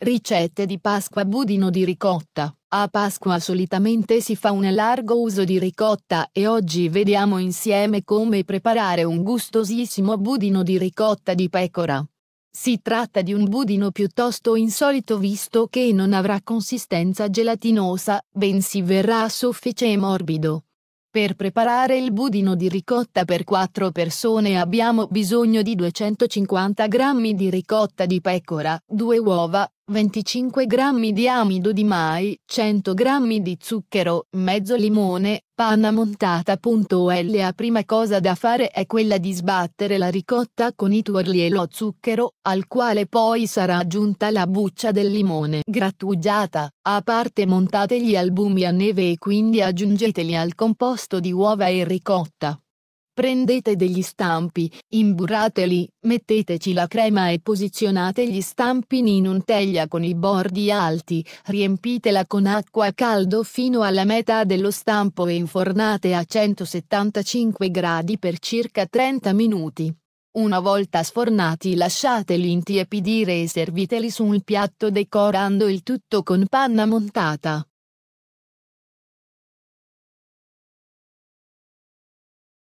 Ricette di Pasqua budino di ricotta. A Pasqua solitamente si fa un largo uso di ricotta e oggi vediamo insieme come preparare un gustosissimo budino di ricotta di pecora. Si tratta di un budino piuttosto insolito visto che non avrà consistenza gelatinosa, bensì verrà soffice e morbido. Per preparare il budino di ricotta per 4 persone abbiamo bisogno di 250 g di ricotta di pecora, 2 uova, 25 g di amido di mais, 100 g di zucchero, mezzo limone, panna montata.l La prima cosa da fare è quella di sbattere la ricotta con i tuorli e lo zucchero, al quale poi sarà aggiunta la buccia del limone grattugiata. A parte montate gli albumi a neve e quindi aggiungeteli al composto di uova e ricotta prendete degli stampi, imburrateli, metteteci la crema e posizionate gli stampini in un teglia con i bordi alti, riempitela con acqua a caldo fino alla metà dello stampo e infornate a 175 gradi per circa 30 minuti. Una volta sfornati lasciateli intiepidire e serviteli su un piatto decorando il tutto con panna montata.